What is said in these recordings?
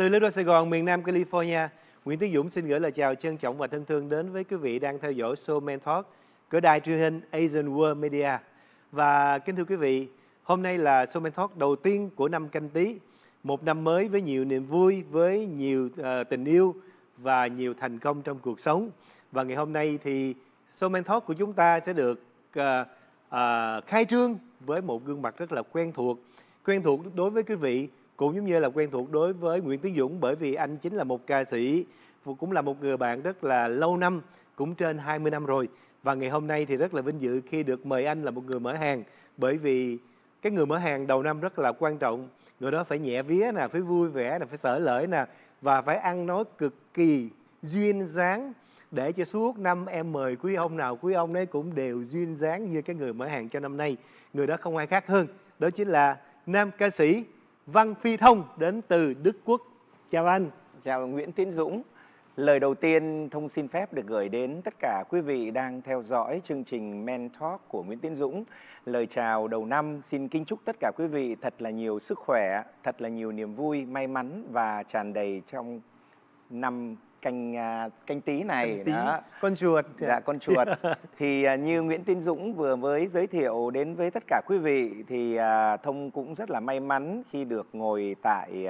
Từ Lê Đô Sài Gòn, miền Nam California, Nguyễn Tiến Dũng xin gửi lời chào trân trọng và thân thương đến với quý vị đang theo dõi show Men Talk của đài truyền hình Asian World Media. Và kính thưa quý vị, hôm nay là show Men Talk đầu tiên của năm canh tí, một năm mới với nhiều niềm vui, với nhiều uh, tình yêu và nhiều thành công trong cuộc sống. Và ngày hôm nay thì show Men Talk của chúng ta sẽ được uh, uh, khai trương với một gương mặt rất là quen thuộc. Quen thuộc đối với quý vị cũng giống như là quen thuộc đối với Nguyễn Tiến Dũng bởi vì anh chính là một ca sĩ cũng là một người bạn rất là lâu năm cũng trên 20 năm rồi và ngày hôm nay thì rất là vinh dự khi được mời anh là một người mở hàng bởi vì cái người mở hàng đầu năm rất là quan trọng người đó phải nhẹ vía nè phải vui vẻ nè phải sở lợi nè và phải ăn nói cực kỳ duyên dáng để cho suốt năm em mời quý ông nào quý ông đấy cũng đều duyên dáng như cái người mở hàng cho năm nay người đó không ai khác hơn đó chính là nam ca sĩ Văn Phi Thông đến từ Đức Quốc. Chào anh. Chào Nguyễn Tiến Dũng. Lời đầu tiên thông xin phép được gửi đến tất cả quý vị đang theo dõi chương trình Men Talk của Nguyễn Tiến Dũng. Lời chào đầu năm xin kính chúc tất cả quý vị thật là nhiều sức khỏe, thật là nhiều niềm vui, may mắn và tràn đầy trong năm canh à, canh tí này canh tí, đó. con chuột dạ con chuột thì à, như Nguyễn Tiến Dũng vừa mới giới thiệu đến với tất cả quý vị thì à, thông cũng rất là may mắn khi được ngồi tại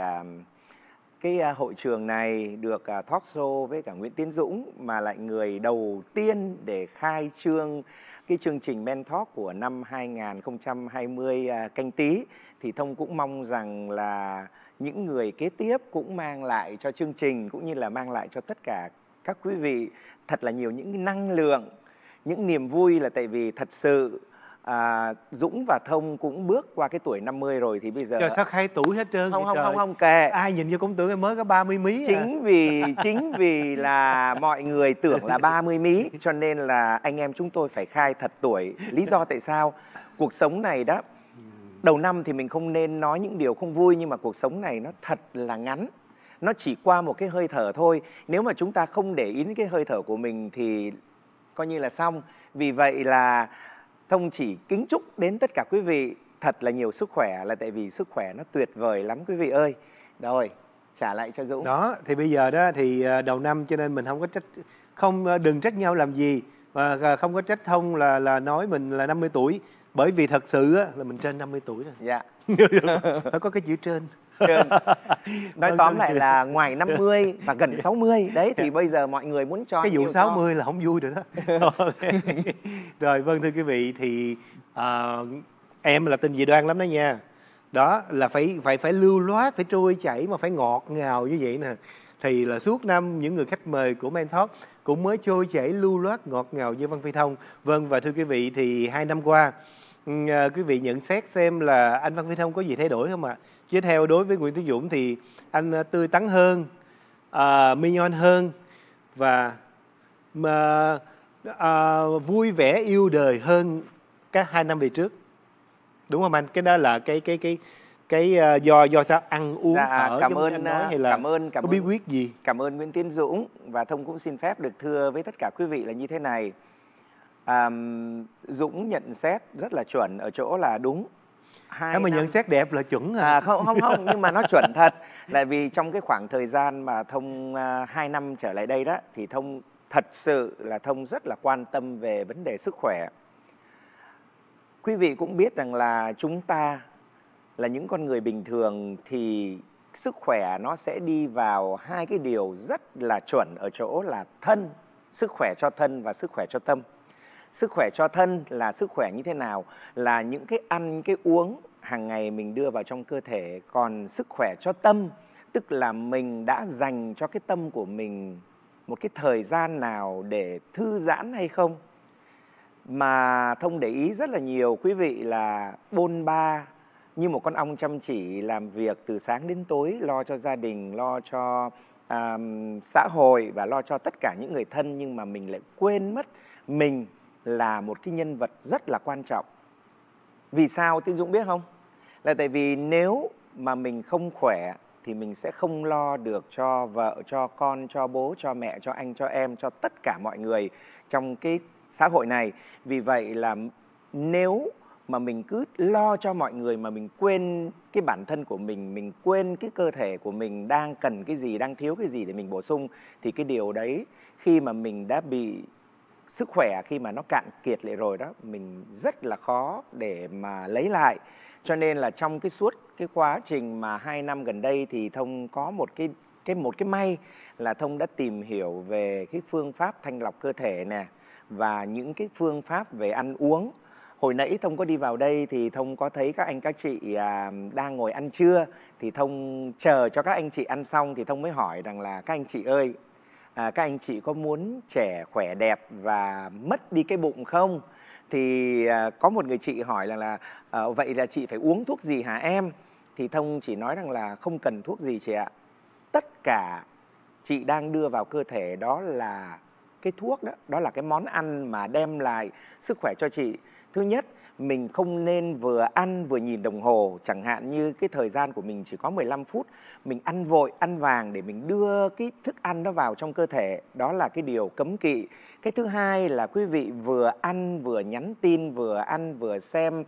cái hội trường này được talk show với cả Nguyễn Tiến Dũng mà lại người đầu tiên để khai trương cái chương trình Men Talk của năm 2020 canh tí thì thông cũng mong rằng là những người kế tiếp cũng mang lại cho chương trình cũng như là mang lại cho tất cả các quý vị thật là nhiều những năng lượng những niềm vui là tại vì thật sự à, Dũng và Thông cũng bước qua cái tuổi 50 rồi thì bây giờ trời, sao khai tuổi hết trơn không không trời. không không kệ ai nhìn vô cũng tưởng em mới có 30 mí à? chính à. vì chính vì là mọi người tưởng là 30 mí cho nên là anh em chúng tôi phải khai thật tuổi lý do tại sao cuộc sống này đó đầu năm thì mình không nên nói những điều không vui nhưng mà cuộc sống này nó thật là ngắn nó chỉ qua một cái hơi thở thôi nếu mà chúng ta không để ý đến cái hơi thở của mình thì coi như là xong vì vậy là thông chỉ kính chúc đến tất cả quý vị thật là nhiều sức khỏe là tại vì sức khỏe nó tuyệt vời lắm quý vị ơi rồi trả lại cho dũng đó thì bây giờ đó thì ờ, đầu năm cho nên mình không có trách không ờ, đừng trách nhau làm gì và ờ, không có trách thông là là nói mình là 50 tuổi bởi vì thật sự á, là mình trên 50 tuổi rồi dạ phải có cái chữ trên nói tóm lại là ngoài 50 và gần 60 đấy thì dạ. bây giờ mọi người muốn cho cái vụ 60 con. là không vui được đó rồi vâng thưa quý vị thì uh, em là tin dị đoan lắm đó nha đó là phải phải phải lưu loát phải trôi chảy mà phải ngọt ngào như vậy nè thì là suốt năm những người khách mời của Men Talk cũng mới trôi chảy lưu loát ngọt ngào như Văn Phi Thông. Vâng và thưa quý vị thì hai năm qua Ờ, quý vị nhận xét xem là anh Văn Phi Thông có gì thay đổi không ạ? Chứ theo đối với Nguyễn Tiến Dũng thì anh ờ, tươi tắn hơn, uh, ờ, mignon hơn và mà uh, vui vẻ yêu đời hơn các hai năm về trước đúng không anh cái đó là cái cái cái cái uh, do do sao ăn uống dạ, ở cảm ơn nói hay là cảm ơn cảm có bí quyết gì cảm ơn Nguyễn Tiến Dũng và Thông cũng xin phép được thưa với tất cả quý vị là như thế này à, Dũng nhận xét rất là chuẩn ở chỗ là đúng hai mà năm... nhận xét đẹp là chuẩn à. à không không không nhưng mà nó chuẩn thật là vì trong cái khoảng thời gian mà thông uh, năm trở lại đây đó thì thông thật sự là thông rất là quan tâm về vấn đề sức khỏe quý vị cũng biết rằng là chúng ta là những con người bình thường thì sức khỏe nó sẽ đi vào hai cái điều rất là chuẩn ở chỗ là thân sức khỏe cho thân và sức khỏe cho tâm sức khỏe cho thân là sức khỏe như thế nào là những cái ăn những cái uống hàng ngày mình đưa vào trong cơ thể còn sức khỏe cho tâm tức là mình đã dành cho cái tâm của mình một cái thời gian nào để thư giãn hay không mà thông để ý rất là nhiều quý vị là bôn ba như một con ong chăm chỉ làm việc từ sáng đến tối lo cho gia đình lo cho um, xã hội và lo cho tất cả những người thân nhưng mà mình lại quên mất mình là một cái nhân vật rất là quan trọng vì sao tiến dũng biết không là tại vì nếu mà mình không khỏe thì mình sẽ không lo được cho vợ cho con cho bố cho mẹ cho anh cho em cho tất cả mọi người trong cái xã hội này vì vậy là nếu mà mình cứ lo cho mọi người mà mình quên cái bản thân của mình mình quên cái cơ thể của mình đang cần cái gì đang thiếu cái gì để mình bổ sung thì cái điều đấy khi mà mình đã bị sức khỏe khi mà nó cạn kiệt lại rồi đó mình rất là khó để mà lấy lại cho nên là trong cái suốt cái quá trình mà hai năm gần đây thì thông có một cái cái một cái may là thông đã tìm hiểu về cái phương pháp thanh lọc cơ thể nè và những cái phương pháp về ăn uống hồi nãy thông có đi vào đây thì thông có thấy các anh các chị à, đang ngồi ăn trưa thì thông chờ cho các anh chị ăn xong thì thông mới hỏi rằng là các anh chị ơi à, các anh chị có muốn trẻ khỏe đẹp và mất đi cái bụng không thì à, có một người chị hỏi là là à, vậy là chị phải uống thuốc gì hả em thì thông chỉ nói rằng là không cần thuốc gì chị ạ tất cả chị đang đưa vào cơ thể đó là cái thuốc đó đó là cái món ăn mà đem lại sức khỏe cho chị thứ nhất mình không nên vừa ăn vừa nhìn đồng hồ chẳng hạn như cái thời gian của mình chỉ có 15 phút mình ăn vội ăn vàng để mình đưa cái thức ăn đó vào trong cơ thể đó là cái điều cấm kỵ cái thứ hai là quý vị vừa ăn vừa nhắn tin vừa ăn vừa xem uh,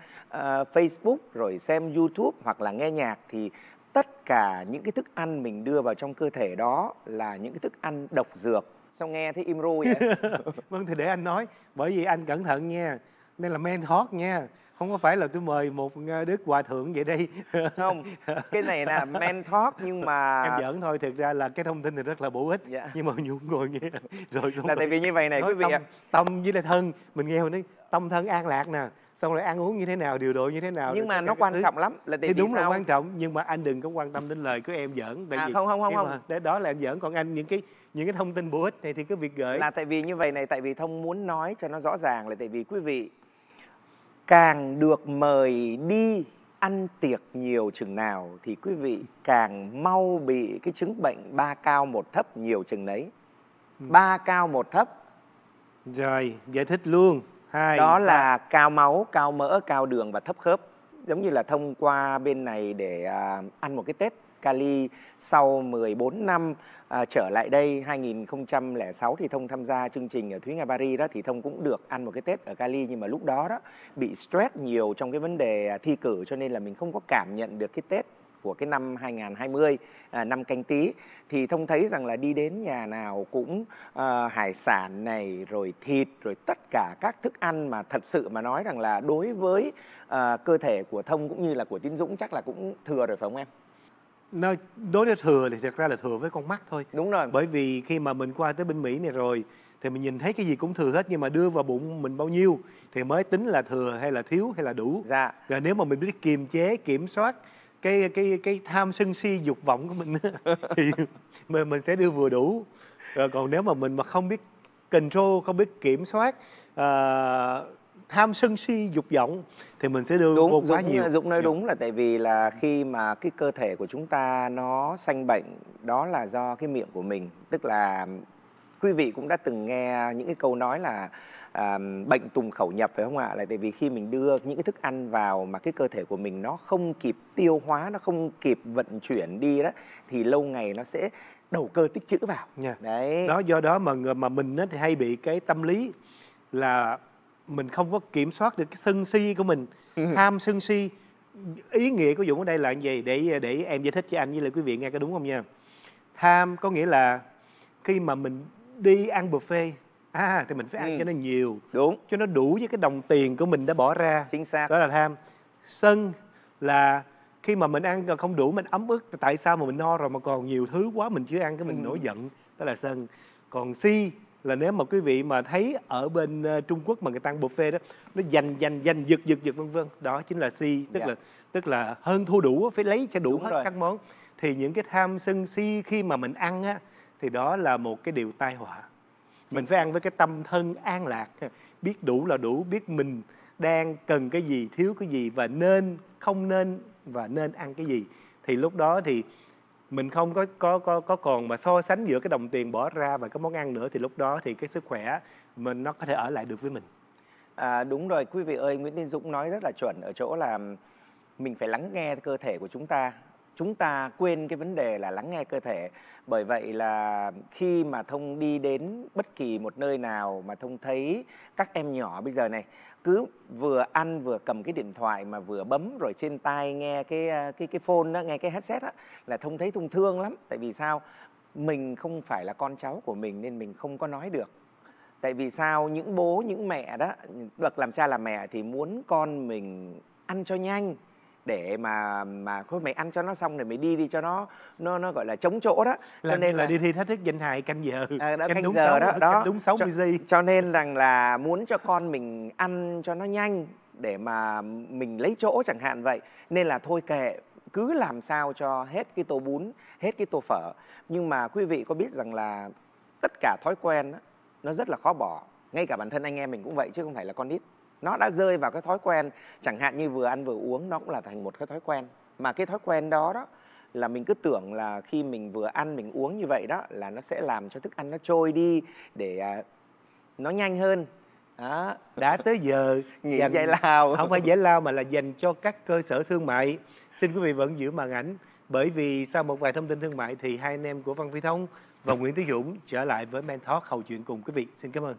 Facebook rồi xem YouTube hoặc là nghe nhạc thì tất cả những cái thức ăn mình đưa vào trong cơ thể đó là những cái thức ăn độc dược sao nghe thấy im ru vậy vâng thì để anh nói bởi vì anh cẩn thận nha đây là men hot nha không có phải là tôi mời một ờ, đức hòa thượng vậy đây, không cái này là men talk nhưng mà em giỡn thôi thực ra là cái thông tin thì rất là bổ ích dạ. nhưng mà nhiều ngồi nghe rồi là tại vì như vậy này nói quý vị tâm, à. tâm với lại thân mình nghe mình nói tâm thân an lạc nè xong rồi ăn uống như thế nào điều độ như thế nào nhưng mà nó quan trọng lắm là thì đúng sao? là quan trọng nhưng mà anh đừng có quan tâm đến lời của em giỡn tại à, vì không không không không à, để đó là em giỡn còn anh những cái những cái thông tin bổ ích này thì cứ việc gửi là tại vì như vậy này tại vì thông muốn nói cho nó rõ ràng là tại vì quý vị càng được mời đi ăn tiệc nhiều chừng nào thì quý vị càng mau bị cái chứng bệnh ba cao một thấp nhiều chừng đấy ừ. ba cao một thấp rồi giải thích luôn hai đó là cao máu cao mỡ cao đường và thấp khớp giống như là thông qua bên này để à, ăn một cái tết Cali sau 14 năm à, trở lại đây 2006 thì thông tham gia chương trình ở Thúy Nga Paris đó thì thông cũng được ăn một cái Tết ở Cali nhưng mà lúc đó đó bị stress nhiều trong cái vấn đề à, thi cử cho nên là mình không có cảm nhận được cái Tết của cái năm 2020 à, năm canh tí thì thông thấy rằng là đi đến nhà nào cũng à, hải sản này rồi thịt rồi tất cả các thức ăn mà thật sự mà nói rằng là đối với à, cơ thể của thông cũng như là của tiến dũng chắc là cũng thừa rồi phải không em nó đối với thừa thì thật ra là thừa với con mắt thôi đúng rồi bởi vì khi mà mình qua tới bên mỹ này rồi thì mình nhìn thấy cái gì cũng thừa hết nhưng mà đưa vào bụng mình bao nhiêu thì mới tính là thừa hay là thiếu hay là đủ dạ rồi nếu mà mình biết kiềm chế kiểm soát cái cái cái tham sân si dục vọng của mình thì mình mình sẽ đưa vừa đủ rồi còn nếu mà mình mà không biết control không biết kiểm soát uh, tham sân si dục vọng thì mình sẽ đưa đúng, vô quá Dũng, nhiều Dũng nói dạ. đúng là tại vì là khi mà cái cơ thể của chúng ta nó sanh bệnh đó là do cái miệng của mình tức là quý vị cũng đã từng nghe những cái câu nói là à, bệnh tùng khẩu nhập phải không ạ là tại vì khi mình đưa những cái thức ăn vào mà cái cơ thể của mình nó không kịp tiêu hóa nó không kịp vận chuyển đi đó thì lâu ngày nó sẽ đầu cơ tích trữ vào yeah. Dạ. đấy đó do đó mà mà mình thì hay bị cái tâm lý là mình không có kiểm soát được cái sân si của mình tham ừ. sân si ý nghĩa của dũng ở đây là gì để để em giải thích cho anh với lại quý vị nghe có đúng không nha tham có nghĩa là khi mà mình đi ăn buffet à thì mình phải ăn ừ. cho nó nhiều đúng cho nó đủ với cái đồng tiền của mình đã bỏ ra chính xác đó là tham sân là khi mà mình ăn còn không đủ mình ấm ức tại sao mà mình no rồi mà còn nhiều thứ quá mình chưa ăn cái mình ừ. nổi giận đó là sân còn si là nếu mà quý vị mà thấy ở bên ờ, Trung Quốc mà người ta ăn buffet đó nó dành dành dành giật giật giật vân vân đó chính là si tức dạ. là tức là hơn thua đủ phải lấy cho đủ Đúng hết rồi. các món thì những cái tham sân si khi mà mình ăn á thì đó là một cái điều tai họa dạ. mình phải ăn với cái tâm thân an lạc biết đủ là đủ biết mình đang cần cái gì thiếu cái gì và nên không nên và nên ăn cái gì thì lúc đó thì mình không có có có có còn mà so sánh giữa cái đồng tiền bỏ ra và cái món ăn nữa thì lúc đó thì cái sức khỏe mình nó có thể ở lại được với mình à, đúng rồi quý vị ơi Nguyễn Tiến Dũng nói rất là chuẩn ở chỗ là mình phải lắng nghe cơ thể của chúng ta chúng ta quên cái vấn đề là lắng nghe cơ thể bởi vậy là khi mà thông đi đến bất kỳ một nơi nào mà thông thấy các em nhỏ bây giờ này cứ vừa ăn vừa cầm cái điện thoại mà vừa bấm rồi trên tai nghe cái à, cái cái phone đó nghe cái headset á là thông thấy thông thương lắm tại vì sao mình không phải là con cháu của mình nên mình không có nói được tại vì sao những bố những mẹ đó được làm cha làm mẹ thì muốn con mình ăn cho nhanh để mà mà thôi mày ăn cho nó xong rồi mày đi đi cho nó nó nó gọi là chống chỗ đó cho là, nên là, là đi thi thách thức danh hài canh giờ à, đó, canh, canh đúng giờ 6, đó, đó đúng 60 cho, giây cho nên rằng là muốn cho con mình ăn cho nó nhanh để mà mình lấy chỗ chẳng hạn vậy nên là thôi kệ cứ làm sao cho hết cái tô bún hết cái tô phở nhưng mà quý vị có biết rằng là tất cả thói quen đó, nó rất là khó bỏ ngay cả bản thân anh em mình cũng vậy chứ không phải là con nít nó đã rơi vào cái thói quen chẳng hạn như vừa ăn vừa uống nó cũng là thành một cái thói quen mà cái thói quen đó đó là mình cứ tưởng là khi mình vừa ăn mình uống như vậy đó là nó sẽ làm cho thức ăn nó trôi đi để à, nó nhanh hơn đó đã tới giờ nghỉ dành... giải lao không phải giải lao mà là dành cho các cơ sở thương mại xin quý vị vẫn giữ màn ảnh bởi vì sau một vài thông tin thương mại thì hai anh em của Văn Phi Thông và Nguyễn Tiến Dũng trở lại với mentor Talk hầu chuyện cùng quý vị. Xin cảm ơn.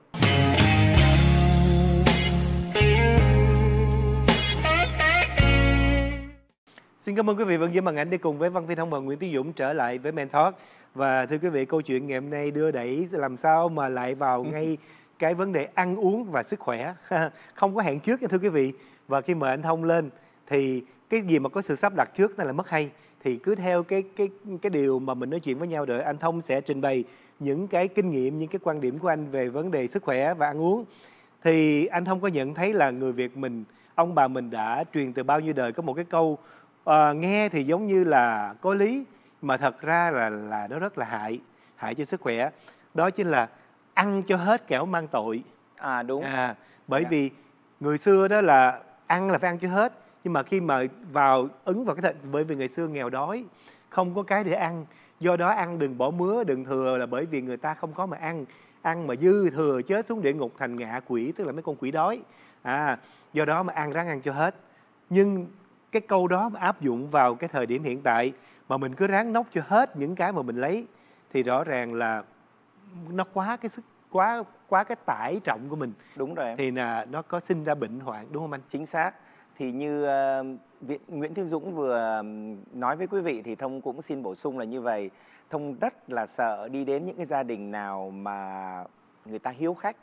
Xin cảm ơn quý vị vẫn giữ màn ảnh để cùng với Văn Phi Thông và Nguyễn Tiến Dũng trở lại với Men Talk. Và thưa quý vị, câu chuyện ngày hôm nay đưa đẩy làm sao mà lại vào ừ. ngay cái vấn đề ăn uống và sức khỏe. Không có hẹn trước nha thưa quý vị. Và khi mời anh Thông lên thì cái gì mà có sự sắp đặt trước là mất hay thì cứ theo cái cái cái điều mà mình nói chuyện với nhau đợi anh Thông sẽ trình bày những cái kinh nghiệm những cái quan điểm của anh về vấn đề sức khỏe và ăn uống thì anh Thông có nhận thấy là người Việt mình ông bà mình đã truyền từ bao nhiêu đời có một cái câu à, nghe thì giống như là có lý mà thật ra là là nó rất là hại hại cho sức khỏe đó chính là ăn cho hết kẻo mang tội à đúng à bởi yeah. Dạ. vì người xưa đó là ăn là phải ăn cho hết nhưng mà khi mà vào ứng vào cái thịt bởi vì ngày xưa nghèo đói không có cái để ăn do đó ăn đừng bỏ mứa đừng thừa là bởi vì người ta không có mà ăn ăn mà dư thừa chết xuống địa ngục thành ngạ quỷ tức là mấy con quỷ đói à do đó mà ăn ráng ăn cho hết nhưng cái câu đó áp dụng vào cái thời điểm hiện tại mà mình cứ ráng nóc cho hết những cái mà mình lấy thì rõ ràng là nó quá cái sức quá quá cái tải trọng của mình đúng rồi em. thì là nó có sinh ra bệnh hoạn đúng không anh chính xác thì như uh, Nguyễn Thiên Dũng vừa nói với quý vị thì thông cũng xin bổ sung là như vậy thông rất là sợ đi đến những cái gia đình nào mà người ta hiếu khách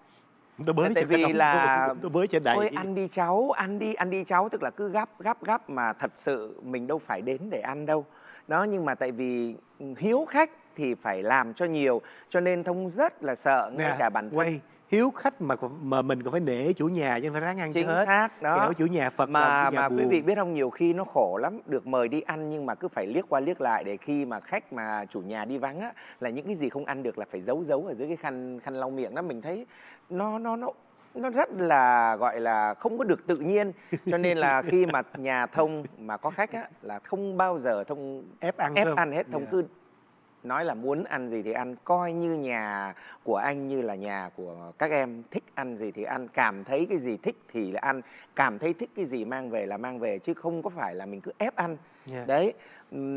tôi bới ờ, tại vì là tôi, tôi bới trên đầy ôi ăn đi cháu ăn đi ăn đi cháu tức là cứ gấp gấp gấp mà thật sự mình đâu phải đến để ăn đâu đó nhưng mà tại vì ừ, hiếu khách thì phải làm cho nhiều cho nên thông rất là sợ ngay nè, cả bản thân quay hiếu khách mà mà mình còn phải nể chủ nhà chứ không phải ráng ăn chính hết. xác đó Kẻo chủ nhà phật mà nhà mà buồn. quý vị biết không nhiều khi nó khổ lắm được mời đi ăn nhưng mà cứ phải liếc qua liếc lại để khi mà khách mà chủ nhà đi vắng á là những cái gì không ăn được là phải giấu giấu ở dưới cái khăn khăn lau miệng đó mình thấy nó nó nó nó rất là gọi là không có được tự nhiên cho nên là khi mà nhà thông mà có khách á là không bao giờ thông ép ăn ép không? ăn hết thông yeah. Dạ. cứ nói là muốn ăn gì thì ăn coi như nhà của anh như là nhà của các em thích ăn gì thì ăn cảm thấy cái gì thích thì là ăn cảm thấy thích cái gì mang về là mang về chứ không có phải là mình cứ ép ăn yeah. đấy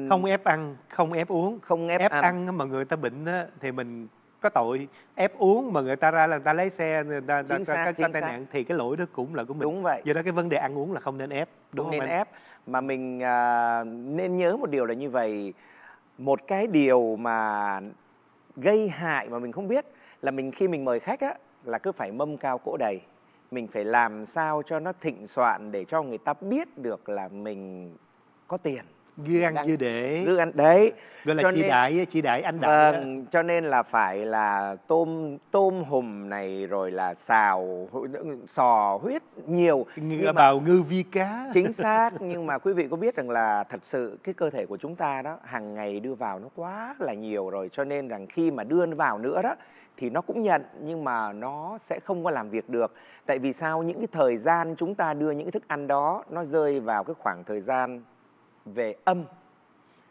không ép ăn không ép uống không ép, ép ăn. ăn mà người ta bệnh á, thì mình có tội ép uống mà người ta ra là người ta lấy xe người ta chính ta, xác, ta, ta tai nạn thì cái lỗi đó cũng là của mình đúng vậy do đó cái vấn đề ăn uống là không nên ép đúng không nên anh? ép mà mình à, nên nhớ một điều là như vậy một cái điều mà gây hại mà mình không biết là mình khi mình mời khách á là cứ phải mâm cao cỗ đầy mình phải làm sao cho nó thịnh soạn để cho người ta biết được là mình có tiền dư ăn dư để dư ăn đấy gọi là cho chỉ nên, đại chỉ đại anh đại vâng, cho nên là phải là tôm tôm hùm này rồi là xào sò huyết nhiều ngư, bào ngư vi cá chính xác nhưng mà quý vị có biết rằng là thật sự cái cơ thể của chúng ta đó hàng ngày đưa vào nó quá là nhiều rồi cho nên rằng khi mà đưa vào nữa đó thì nó cũng nhận nhưng mà nó sẽ không có làm việc được tại vì sao những cái thời gian chúng ta đưa những cái thức ăn đó nó rơi vào cái khoảng thời gian về âm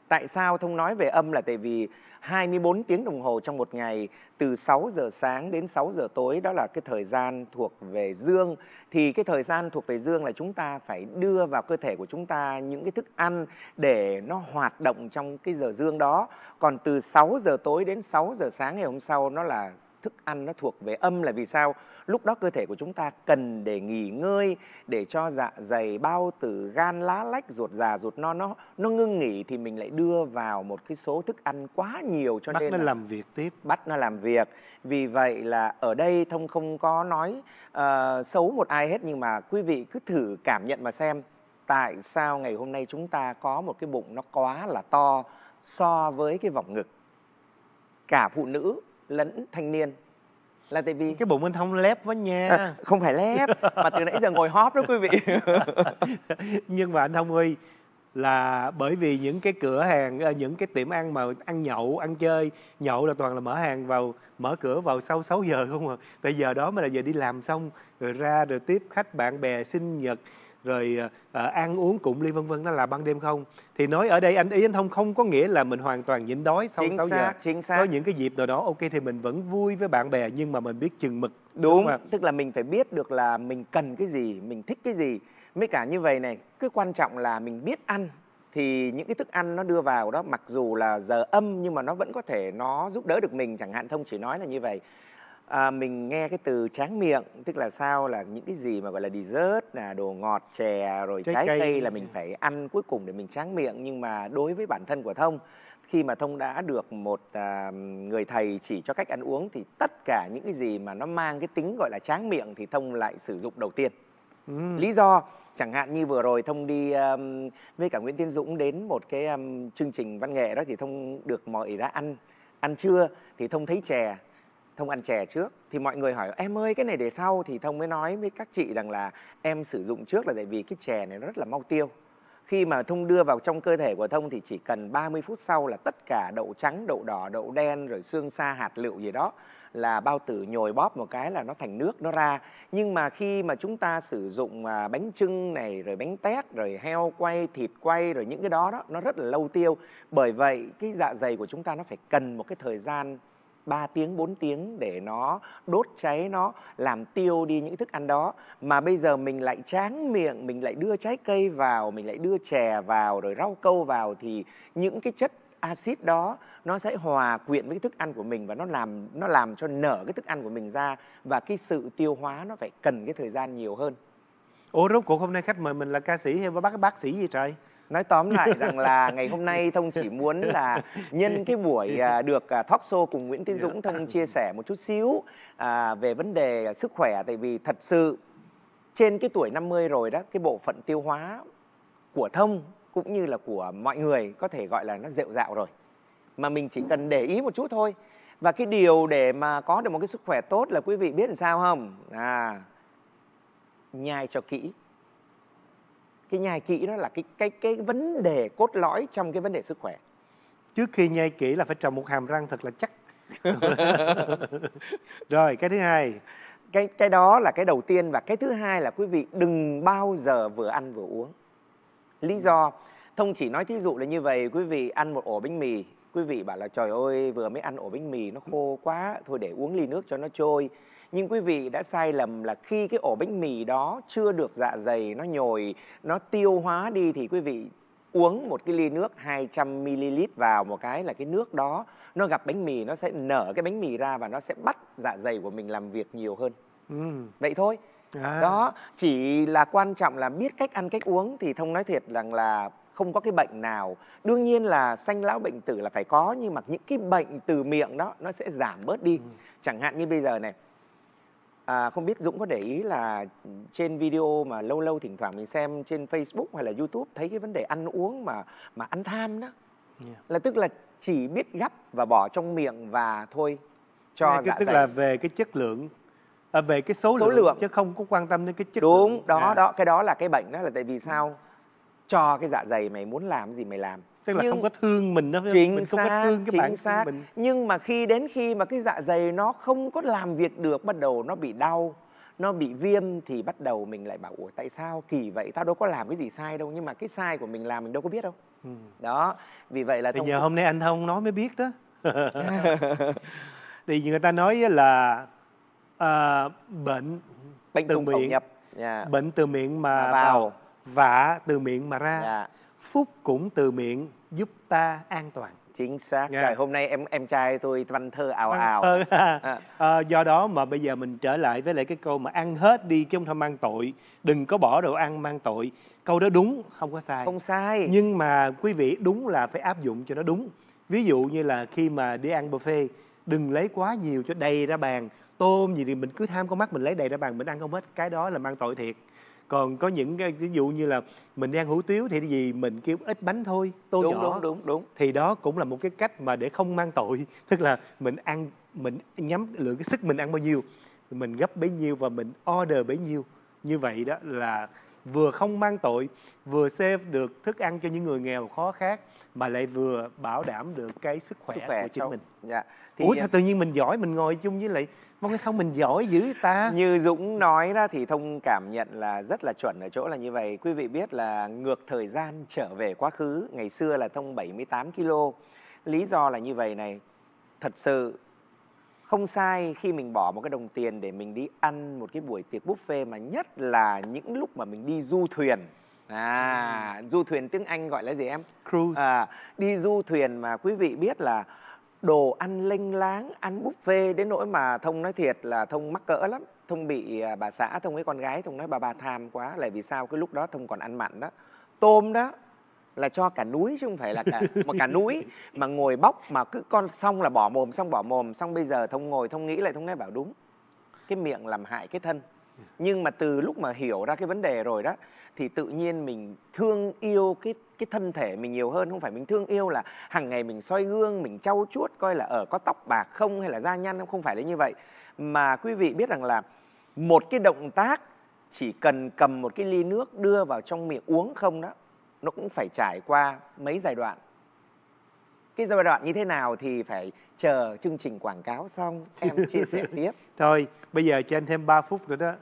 Tại sao Thông nói về âm là tại vì 24 tiếng đồng hồ trong một ngày từ 6 giờ sáng đến 6 giờ tối đó là cái thời gian thuộc về dương thì cái thời gian thuộc về dương là chúng ta phải đưa vào cơ thể của chúng ta những cái thức ăn để nó hoạt động trong cái giờ dương đó. Còn từ 6 giờ tối đến 6 giờ sáng ngày hôm sau nó là thức ăn nó thuộc về âm là vì sao lúc đó cơ thể của chúng ta cần để nghỉ ngơi để cho dạ dày bao tử gan lá lách ruột già ruột non nó nó ngưng nghỉ thì mình lại đưa vào một cái số thức ăn quá nhiều cho bắt nên nó là làm việc tiếp bắt nó làm việc vì vậy là ở đây thông không có nói uh, xấu một ai hết nhưng mà quý vị cứ thử cảm nhận mà xem tại sao ngày hôm nay chúng ta có một cái bụng nó quá là to so với cái vòng ngực cả phụ nữ lẫn thanh niên là tại vì cái bụng anh thông lép với nha à, không phải lép mà từ nãy giờ ngồi hóp đó quý vị nhưng mà anh thông huy là bởi vì những cái cửa hàng ờ, những cái tiệm ăn mà ăn nhậu ăn chơi nhậu là toàn là mở hàng vào mở cửa vào sau 6 giờ không à tại giờ đó mới là giờ đi làm xong rồi ra rồi tiếp khách bạn bè sinh nhật rồi à, ăn uống cụm ly vân vân đó là ban đêm không thì nói ở đây anh ý anh thông không có nghĩa là mình hoàn toàn nhịn đói sau chính 6 xác, giờ chính xác. có những cái dịp nào đó ok thì mình vẫn vui với bạn bè nhưng mà mình biết chừng mực đúng, đúng tức là mình phải biết được là mình cần cái gì mình thích cái gì mới cả như vậy này cứ quan trọng là mình biết ăn thì những cái thức ăn nó đưa vào đó mặc dù là giờ âm nhưng mà nó vẫn có thể nó giúp đỡ được mình chẳng hạn thông chỉ nói là như vậy à, mình nghe cái từ tráng miệng tức là sao là những cái gì mà gọi là dessert là đồ ngọt chè rồi trái, trái cây, cây là mình phải ăn cuối cùng để mình tráng miệng nhưng mà đối với bản thân của thông khi mà thông đã được một à, người thầy chỉ cho cách ăn uống thì tất cả những cái gì mà nó mang cái tính gọi là tráng miệng thì thông lại sử dụng đầu tiên ừ. lý do chẳng hạn như vừa rồi thông đi um, với cả nguyễn tiến dũng đến một cái um, chương trình văn nghệ đó thì thông được mọi đã ăn ăn trưa thì thông thấy chè thông ăn chè trước thì mọi người hỏi em ơi cái này để sau thì thông mới nói với các chị rằng là em sử dụng trước là tại vì cái chè này nó rất là mau tiêu khi mà thông đưa vào trong cơ thể của thông thì chỉ cần 30 phút sau là tất cả đậu trắng đậu đỏ đậu đen rồi xương sa hạt lựu gì đó là bao tử nhồi bóp một cái là nó thành nước nó ra nhưng mà khi mà chúng ta sử dụng à, bánh trưng này rồi bánh tét rồi heo quay thịt quay rồi những cái đó đó nó rất là lâu tiêu bởi vậy cái dạ dày của chúng ta nó phải cần một cái thời gian 3 tiếng 4 tiếng để nó đốt cháy nó làm tiêu đi những thức ăn đó mà bây giờ mình lại tráng miệng mình lại đưa trái cây vào mình lại đưa chè vào rồi rau câu vào thì những cái chất axit đó nó sẽ hòa quyện với cái thức ăn của mình và nó làm nó làm cho nở cái thức ăn của mình ra và cái sự tiêu hóa nó phải cần cái thời gian nhiều hơn. Ủa rốt cuộc hôm nay khách mời mình là ca sĩ hay bác bác sĩ gì trời? nói tóm lại rằng là ngày hôm nay thông chỉ muốn là nhân cái buổi à, được à, talk show cùng nguyễn tiến dũng thông chia sẻ một chút xíu à, về vấn đề sức khỏe tại vì thật sự trên cái tuổi 50 rồi đó cái bộ phận tiêu hóa của thông cũng như là của mọi người có thể gọi là nó rệu rạo rồi mà mình chỉ cần để ý một chút thôi và cái điều để mà có được một cái sức khỏe tốt là quý vị biết làm sao không à nhai cho kỹ cái nhai kỹ nó là cái cái cái vấn đề cốt lõi trong cái vấn đề sức khỏe trước khi nhai kỹ là phải trồng một hàm răng thật là chắc rồi cái thứ hai cái cái đó là cái đầu tiên và cái thứ hai là quý vị đừng bao giờ vừa ăn vừa uống lý do thông chỉ nói thí dụ là như vậy quý vị ăn một ổ bánh mì quý vị bảo là trời ơi vừa mới ăn ổ bánh mì nó khô quá thôi để uống ly nước cho nó trôi nhưng quý vị đã sai lầm là khi cái ổ bánh mì đó chưa được dạ dày nó nhồi nó tiêu hóa đi thì quý vị uống một cái ly nước 200ml vào một cái là cái nước đó nó gặp bánh mì nó sẽ nở cái bánh mì ra và nó sẽ bắt dạ dày của mình làm việc nhiều hơn ừ. vậy thôi à. đó chỉ là quan trọng là biết cách ăn cách uống thì thông nói thiệt rằng là không có cái bệnh nào đương nhiên là sanh lão bệnh tử là phải có nhưng mà những cái bệnh từ miệng đó nó sẽ giảm bớt đi ừ. chẳng hạn như bây giờ này À, không biết Dũng có để ý là trên video mà lâu lâu thỉnh thoảng mình xem trên Facebook hay là YouTube thấy cái vấn đề ăn uống mà mà ăn tham đó yeah. Dạ. là tức là chỉ biết gắp và bỏ trong miệng và thôi cho cái, dạ tức dày. là về cái chất lượng à, về cái số, số lượng, lượng chứ không có quan tâm đến cái chất đúng lượng. đó à. đó cái đó là cái bệnh đó là tại vì sao cho cái dạ dày mày muốn làm gì mày làm tức là nhưng không có thương mình đó chính mình xác, không có thương cái bản xác. mình nhưng mà khi đến khi mà cái dạ dày nó không có làm việc được bắt đầu nó bị đau nó bị viêm thì bắt đầu mình lại bảo ủa tại sao kỳ vậy tao đâu có làm cái gì sai đâu nhưng mà cái sai của mình làm mình đâu có biết đâu ừ. đó vì vậy là bây thông... giờ hôm nay anh thông nói mới biết đó thì người ta nói là à, bệnh bệnh từ miệng nhập yeah. Dạ. bệnh từ miệng mà, mà vào vả và từ miệng mà ra yeah dạ phúc cũng từ miệng giúp ta an toàn chính xác yeah. rồi hôm nay em em trai tôi văn thơ ào văn ào à. À, do đó mà bây giờ mình trở lại với lại cái câu mà ăn hết đi chứ không thôi mang tội đừng có bỏ đồ ăn mang tội câu đó đúng không có sai không sai nhưng mà quý vị đúng là phải áp dụng cho nó đúng ví dụ như là khi mà đi ăn buffet đừng lấy quá nhiều cho đầy ra bàn tôm gì thì mình cứ tham con mắt mình lấy đầy ra bàn mình ăn không hết cái đó là mang tội thiệt còn có những cái ví dụ như là mình ăn hủ tiếu thì gì mình kêu ít bánh thôi tô đúng, nhỏ đúng đúng đúng thì đó cũng là một cái cách mà để không mang tội tức là mình ăn mình nhắm lượng cái sức mình ăn bao nhiêu mình gấp bấy nhiêu và mình order bấy nhiêu như vậy đó là vừa không mang tội vừa save được thức ăn cho những người nghèo khó khác, mà lại vừa bảo đảm được cái sức khỏe, sức khỏe của chính không? mình. Dạ. Thì Ủa ờ, sao tự nhiên mình giỏi mình ngồi chung với lại Vâng cái không mình giỏi dữ ta Như Dũng nói ra thì Thông cảm nhận là rất là chuẩn ở chỗ là như vậy Quý vị biết là ngược thời gian trở về quá khứ Ngày xưa là Thông 78 kg Lý do là như vậy này Thật sự không sai khi mình bỏ một cái đồng tiền để mình đi ăn một cái buổi tiệc buffet mà nhất là những lúc mà mình đi du thuyền à ừ. du thuyền tiếng anh gọi là gì em cruise à đi du thuyền mà quý vị biết là đồ ăn lênh láng ăn buffet đến nỗi mà thông nói thiệt là thông mắc cỡ lắm thông bị à, bà xã thông với con gái thông nói bà bà tham quá lại vì sao cái lúc đó thông còn ăn mặn đó tôm đó là cho cả núi chứ không phải là cả mà cả núi mà ngồi bóc mà cứ con xong là bỏ mồm xong bỏ mồm xong bây giờ thông ngồi thông nghĩ lại thông nghe bảo đúng cái miệng làm hại cái thân nhưng mà từ lúc mà hiểu ra cái vấn đề rồi đó thì tự nhiên mình thương yêu cái cái thân thể mình nhiều hơn không phải mình thương yêu là hàng ngày mình soi gương mình trau chuốt coi là ở có tóc bạc không hay là da nhăn không không phải là như vậy mà quý vị biết rằng là một cái động tác chỉ cần cầm một cái ly nước đưa vào trong miệng uống không đó nó cũng phải trải qua mấy giai đoạn cái giai đoạn như thế nào thì phải chờ chương trình quảng cáo xong em chia sẻ tiếp thôi bây giờ cho anh thêm 3 phút nữa đó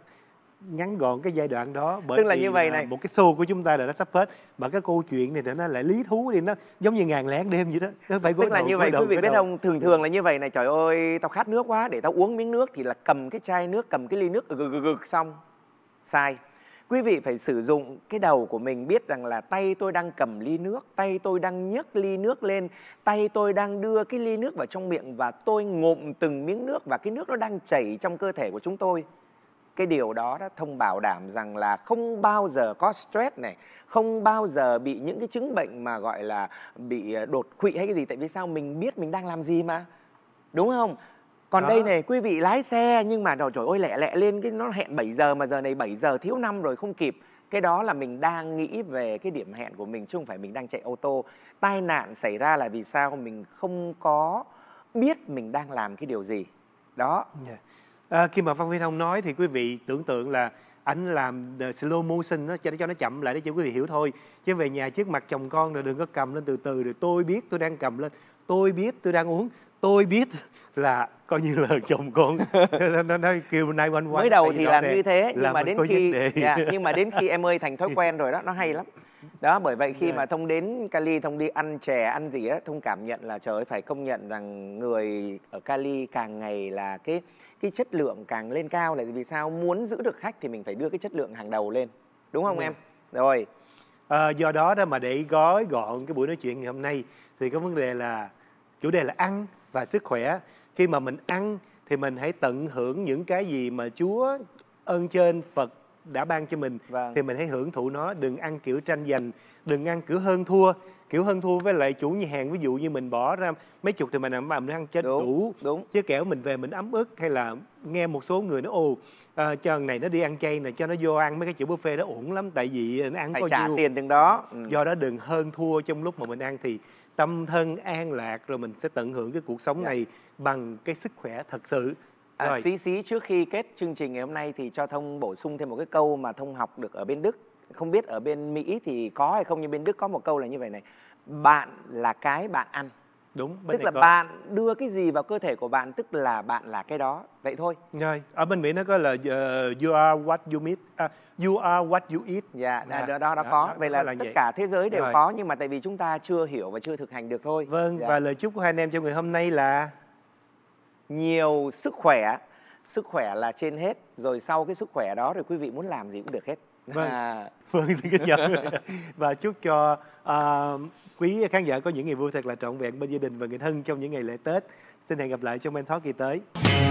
ngắn gọn cái giai đoạn đó bởi tức là như vậy à, này một cái show của chúng ta là đã sắp hết mà cái câu chuyện này thì nó lại lý thú đi nó giống như ngàn lén đêm vậy đó nó phải tức là đầu, như vậy quý vị biết không thường thường là như vậy này trời ơi tao khát nước quá để tao uống miếng nước thì là cầm cái chai nước cầm cái ly nước gực gực gực xong sai quý vị phải sử dụng cái đầu của mình biết rằng là tay tôi đang cầm ly nước tay tôi đang nhấc ly nước lên tay tôi đang đưa cái ly nước vào trong miệng và tôi ngụm từng miếng nước và cái nước nó đang chảy trong cơ thể của chúng tôi cái điều đó đã thông bảo đảm rằng là không bao giờ có stress này không bao giờ bị những cái chứng bệnh mà gọi là bị ờ, đột quỵ hay cái gì tại vì sao mình biết mình đang làm gì mà đúng không còn đó. đây này quý vị lái xe nhưng mà trời ơi lẹ lẹ lên cái nó hẹn 7 giờ mà giờ này 7 giờ thiếu năm rồi không kịp cái đó là mình đang nghĩ về cái điểm hẹn của mình chứ không phải mình đang chạy ô tô tai nạn xảy ra là vì sao mình không có biết mình đang làm cái điều gì đó yeah. Dạ. à, khi mà văn huy thông nói thì quý vị tưởng tượng là anh làm slow motion đó, cho nó cho nó chậm lại để cho quý vị hiểu thôi chứ về nhà trước mặt chồng con rồi đừng có cầm lên từ từ rồi tôi biết tôi đang cầm lên tôi biết tôi đang uống tôi biết là coi như là chồng con nó, nó kêu nay quanh quanh mới đầu thì làm như thế nhưng mà đến khi dạ, nhưng mà đến khi em ơi thành thói quen rồi đó nó hay lắm đó bởi vậy khi yeah. Dạ. mà thông đến Cali thông đi ăn chè ăn gì á thông cảm nhận là trời ơi phải công nhận rằng người ở Cali càng ngày là cái cái chất lượng càng lên cao là vì sao muốn giữ được khách thì mình phải đưa cái chất lượng hàng đầu lên đúng không yeah. Dạ. em rồi à, do đó đó mà để gói gọn cái buổi nói chuyện ngày hôm nay thì có vấn đề là chủ đề là ăn và sức khỏe khi mà mình ăn thì mình hãy tận hưởng những cái gì mà Chúa ơn trên Phật đã ban cho mình vâng. thì mình hãy hưởng thụ nó đừng ăn kiểu tranh giành đừng ăn kiểu hơn thua kiểu hơn thua với lại chủ nhà hàng ví dụ như mình bỏ ra mấy chục thì mình làm mà mình ăn chết đúng, đủ đúng chứ kẻo mình về mình ấm ức hay là nghe một số người nó ồ à, cho này nó đi ăn chay này cho nó vô ăn mấy cái chữ buffet đó ổn lắm tại vì nó ăn Phải có trả nhiều. tiền từng đó ừ. do đó đừng hơn thua trong lúc mà mình ăn thì tâm thân an lạc rồi mình sẽ tận hưởng cái cuộc sống dạ. này bằng cái sức khỏe thật sự à, xí xí trước khi kết chương trình ngày hôm nay thì cho thông bổ sung thêm một cái câu mà thông học được ở bên đức không biết ở bên mỹ thì có hay không nhưng bên đức có một câu là như vậy này bạn là cái bạn ăn đúng bên tức này là có. bạn đưa cái gì vào cơ thể của bạn tức là bạn là cái đó vậy thôi rồi ở bên mỹ nó có là uh, you are what you meet uh, you are what you eat dạ yeah, dạ, à, đó, đó đó có đó, vậy đó là, là tất vậy. cả thế giới đều rồi. có nhưng mà tại vì chúng ta chưa hiểu và chưa thực hành được thôi vâng dạ. và lời chúc của hai anh em cho người hôm nay là nhiều sức khỏe sức khỏe là trên hết rồi sau cái sức khỏe đó rồi quý vị muốn làm gì cũng được hết vâng à. vâng xin kính chào và chúc cho uh, quý khán giả có những ngày vui thật là trọn vẹn bên gia đình và người thân trong những ngày lễ Tết. Xin hẹn gặp lại trong Mentor kỳ tới.